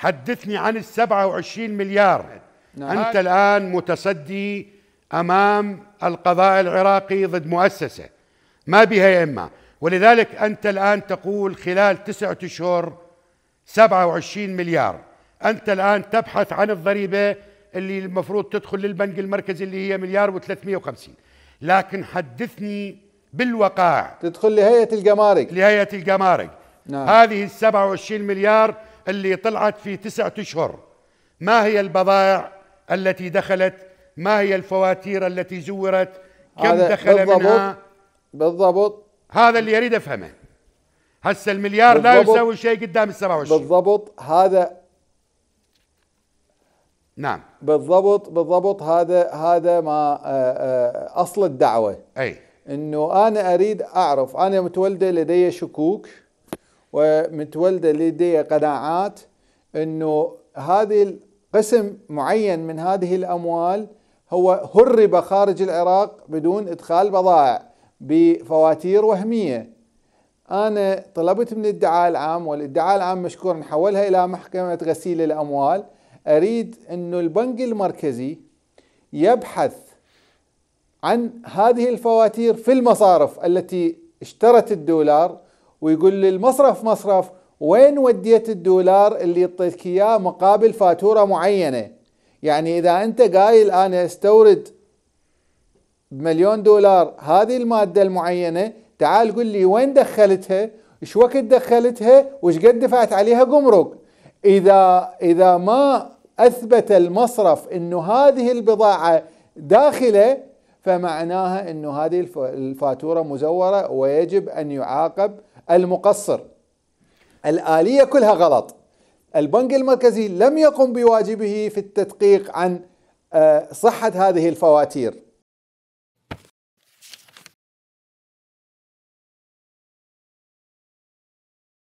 حدثني عن ال 27 مليار نعم. أنت الآن متصدي أمام القضاء العراقي ضد مؤسسة ما بها إما ولذلك أنت الآن تقول خلال تسعة أشهر 27 مليار أنت الآن تبحث عن الضريبة اللي المفروض تدخل للبنك المركزي اللي هي مليار و350 لكن حدثني بالوقائع تدخل لهيئة الجمارك لهيئة الجمارك نعم. هذه ال 27 مليار اللي طلعت في تسعة أشهر ما هي البضائع التي دخلت ما هي الفواتير التي زورت كم دخل بالضبط منها بالضبط هذا اللي يريد أفهمه هسه المليار لا يساوي شيء قدام ال 27 بالضبط هذا نعم بالضبط بالضبط هذا هذا ما آه، آه، اصل الدعوه اي انه انا اريد اعرف انا متولده لدي شكوك ومتولده لدي قناعات انه هذه قسم معين من هذه الاموال هو هرب خارج العراق بدون ادخال بضائع بفواتير وهميه انا طلبت من الادعاء العام والادعاء العام مشكور نحولها الى محكمه غسيل الاموال اريد انه البنك المركزي يبحث عن هذه الفواتير في المصارف التي اشترت الدولار ويقول للمصرف مصرف وين وديت الدولار اللي اعطيتك اياه مقابل فاتوره معينه يعني اذا انت قايل انا استورد بمليون دولار هذه الماده المعينه تعال قل لي وين دخلتها ايش وقت دخلتها وايش قد دفعت عليها جمرك اذا اذا ما اثبت المصرف انه هذه البضاعه داخله فمعناها انه هذه الفاتوره مزوره ويجب ان يعاقب المقصر الآلية كلها غلط البنك المركزي لم يقم بواجبه في التدقيق عن آه، صحة هذه الفواتير